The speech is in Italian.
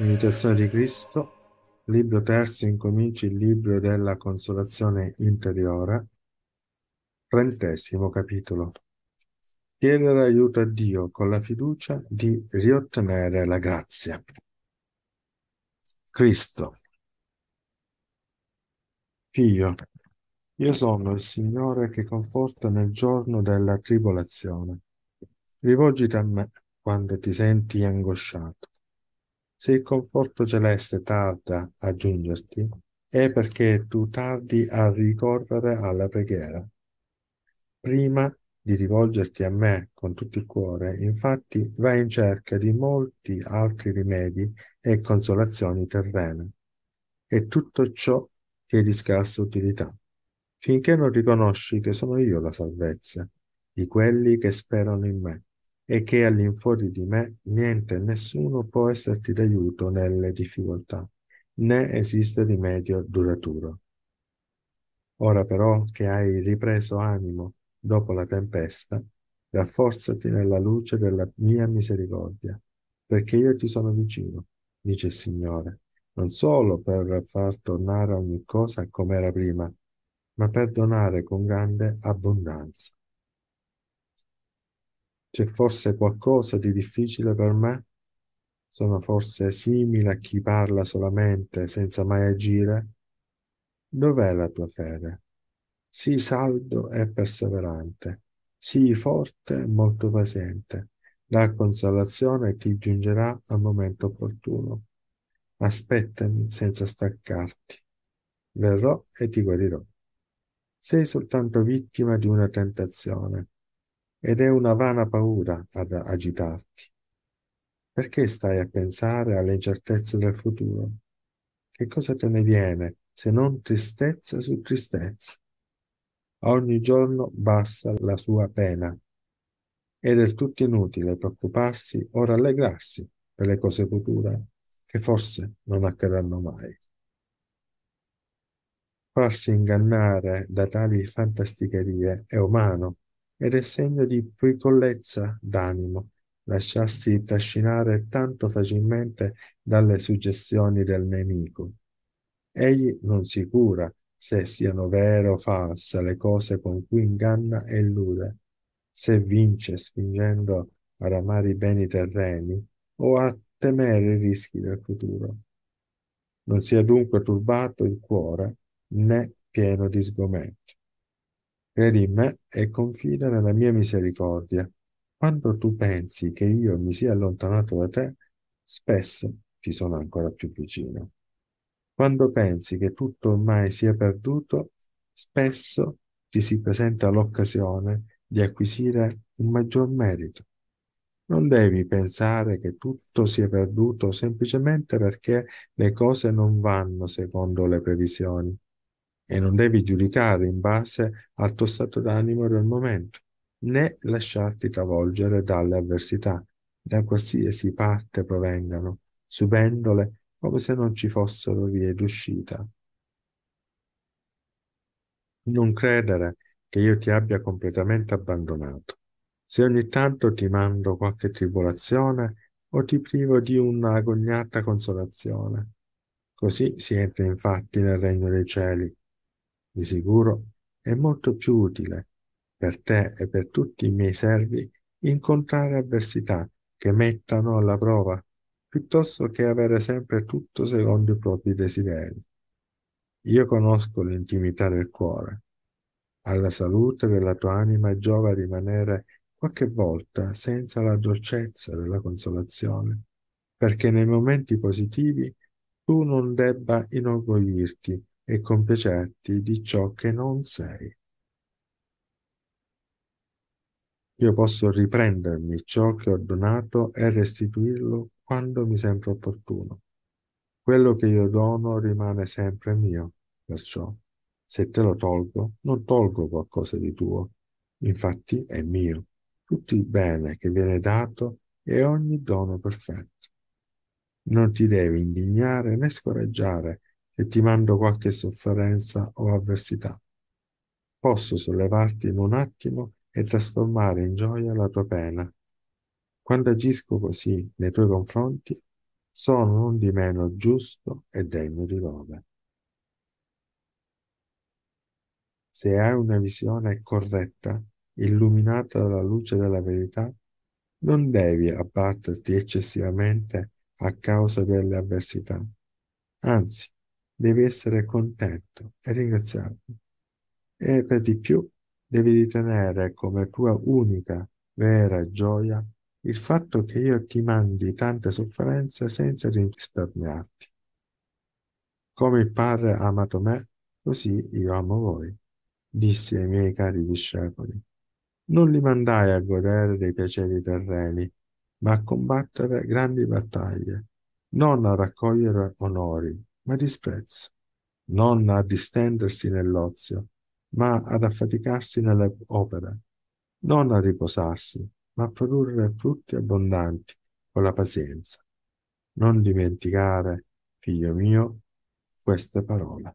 Imitazione di Cristo, libro terzo, incominci il libro della consolazione interiore, trentesimo capitolo. Chiedere aiuto a Dio con la fiducia di riottenere la grazia. Cristo. Figlio, io sono il Signore che conforta nel giorno della tribolazione. Rivolgiti a me quando ti senti angosciato se il conforto celeste tarda a giungerti, è perché tu tardi a ricorrere alla preghiera. Prima di rivolgerti a me con tutto il cuore, infatti vai in cerca di molti altri rimedi e consolazioni terrene. E tutto ciò che è di scarsa utilità, finché non riconosci che sono io la salvezza di quelli che sperano in me e che all'infuori di me niente e nessuno può esserti d'aiuto nelle difficoltà, né esiste rimedio duraturo. Ora però che hai ripreso animo dopo la tempesta, rafforzati nella luce della mia misericordia, perché io ti sono vicino, dice il Signore, non solo per far tornare ogni cosa come era prima, ma per donare con grande abbondanza. C'è forse qualcosa di difficile per me? Sono forse simile a chi parla solamente senza mai agire? Dov'è la tua fede? Sii saldo e perseverante, sii forte e molto paziente. La consolazione ti giungerà al momento opportuno. Aspettami senza staccarti. Verrò e ti guarirò. Sei soltanto vittima di una tentazione, ed è una vana paura ad agitarti. Perché stai a pensare alle incertezze del futuro? Che cosa te ne viene se non tristezza su tristezza? ogni giorno basta la sua pena. Ed è del tutto inutile preoccuparsi o rallegrarsi per le cose future che forse non accadranno mai. Farsi ingannare da tali fantasticherie è umano ed è segno di piccolezza d'animo lasciarsi trascinare tanto facilmente dalle suggestioni del nemico. Egli non si cura se siano vere o false le cose con cui inganna e illude, se vince spingendo ad amare i beni terreni o a temere i rischi del futuro. Non sia dunque turbato il cuore né pieno di sgomento credi in me e confida nella mia misericordia. Quando tu pensi che io mi sia allontanato da te, spesso ti sono ancora più vicino. Quando pensi che tutto ormai sia perduto, spesso ti si presenta l'occasione di acquisire un maggior merito. Non devi pensare che tutto sia perduto semplicemente perché le cose non vanno secondo le previsioni e non devi giudicare in base al tuo stato d'animo del momento, né lasciarti travolgere dalle avversità, da qualsiasi parte provengano, subendole come se non ci fossero vie d'uscita. Non credere che io ti abbia completamente abbandonato. Se ogni tanto ti mando qualche tribolazione o ti privo di un'agognata consolazione. Così si entra infatti nel regno dei cieli, di sicuro è molto più utile per te e per tutti i miei servi incontrare avversità che mettano alla prova, piuttosto che avere sempre tutto secondo i propri desideri. Io conosco l'intimità del cuore. Alla salute della tua anima giova rimanere qualche volta senza la dolcezza della consolazione, perché nei momenti positivi tu non debba inorgoglirti e compiacerti di ciò che non sei. Io posso riprendermi ciò che ho donato e restituirlo quando mi sembra opportuno. Quello che io dono rimane sempre mio, perciò se te lo tolgo, non tolgo qualcosa di tuo, infatti è mio, tutto il bene che viene dato è ogni dono perfetto. Non ti devi indignare né scoraggiare e ti mando qualche sofferenza o avversità. Posso sollevarti in un attimo e trasformare in gioia la tua pena. Quando agisco così nei tuoi confronti, sono non di meno giusto e degno di lode. Se hai una visione corretta, illuminata dalla luce della verità, non devi abbatterti eccessivamente a causa delle avversità. Anzi, devi essere contento e ringraziarlo. E per di più devi ritenere come tua unica vera gioia il fatto che io ti mandi tante sofferenze senza risparmiarti. Come il Padre ha amato me, così io amo voi, disse ai miei cari discepoli. Non li mandai a godere dei piaceri terreni, ma a combattere grandi battaglie, non a raccogliere onori, ma disprezzo, non a distendersi nell'ozio, ma ad affaticarsi nelle opere, non a riposarsi, ma a produrre frutti abbondanti con la pazienza. Non dimenticare, figlio mio, queste parole.